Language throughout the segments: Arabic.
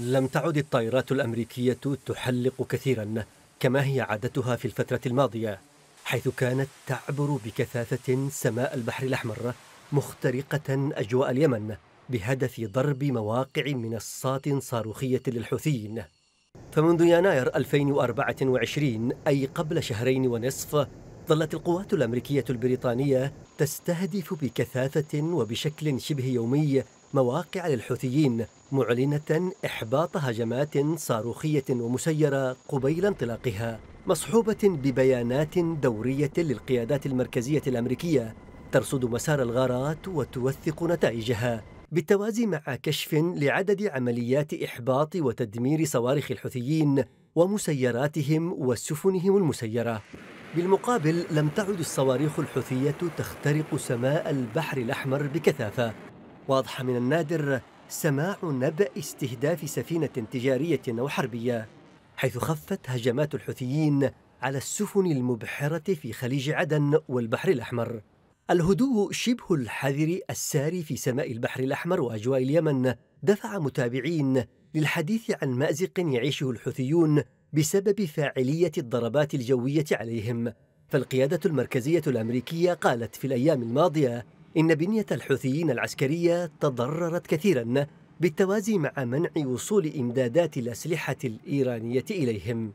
لم تعد الطائرات الأمريكية تحلق كثيرا كما هي عادتها في الفترة الماضية حيث كانت تعبر بكثافة سماء البحر الأحمر مخترقة أجواء اليمن بهدف ضرب مواقع منصات صاروخية للحوثيين فمنذ يناير 2024 أي قبل شهرين ونصف ظلت القوات الأمريكية البريطانية تستهدف بكثافة وبشكل شبه يومي مواقع للحوثيين معلنة إحباط هجمات صاروخية ومسيرة قبيل انطلاقها مصحوبة ببيانات دورية للقيادات المركزية الأمريكية ترصد مسار الغارات وتوثق نتائجها بالتوازي مع كشف لعدد عمليات إحباط وتدمير صواريخ الحوثيين ومسيراتهم وسفنهم المسيرة بالمقابل لم تعد الصواريخ الحوثية تخترق سماء البحر الأحمر بكثافة واضح من النادر سماع نبأ استهداف سفينة تجارية أو حربية حيث خفت هجمات الحوثيين على السفن المبحرة في خليج عدن والبحر الأحمر الهدوء شبه الحذر الساري في سماء البحر الأحمر وأجواء اليمن دفع متابعين للحديث عن مأزق يعيشه الحوثيون بسبب فاعلية الضربات الجوية عليهم فالقيادة المركزية الأمريكية قالت في الأيام الماضية إن بنية الحوثيين العسكرية تضررت كثيرا بالتوازي مع منع وصول إمدادات الأسلحة الإيرانية إليهم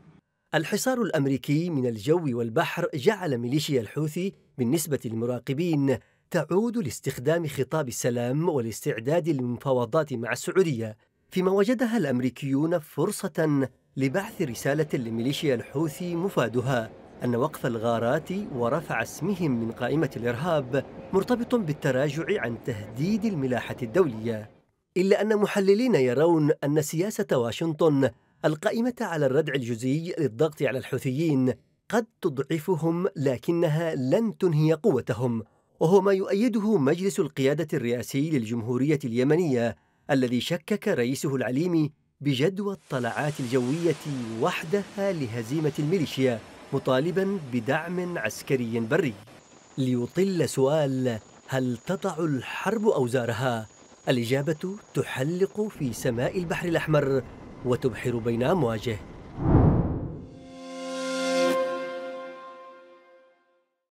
الحصار الأمريكي من الجو والبحر جعل ميليشيا الحوثي بالنسبة للمراقبين تعود لاستخدام خطاب السلام والاستعداد للمفاوضات مع السعودية فيما وجدها الأمريكيون فرصة لبعث رسالة لميليشيا الحوثي مفادها أن وقف الغارات ورفع اسمهم من قائمة الإرهاب مرتبط بالتراجع عن تهديد الملاحة الدولية إلا أن محللين يرون أن سياسة واشنطن القائمة على الردع الجزئي للضغط على الحوثيين قد تضعفهم لكنها لن تنهي قوتهم وهو ما يؤيده مجلس القيادة الرئاسي للجمهورية اليمنية الذي شكك رئيسه العليمي بجدوى الطلعات الجوية وحدها لهزيمة الميليشيا مطالبا بدعم عسكري بري ليطل سؤال هل تضع الحرب أوزارها؟ الإجابة تحلق في سماء البحر الأحمر وتبحر بين أمواجه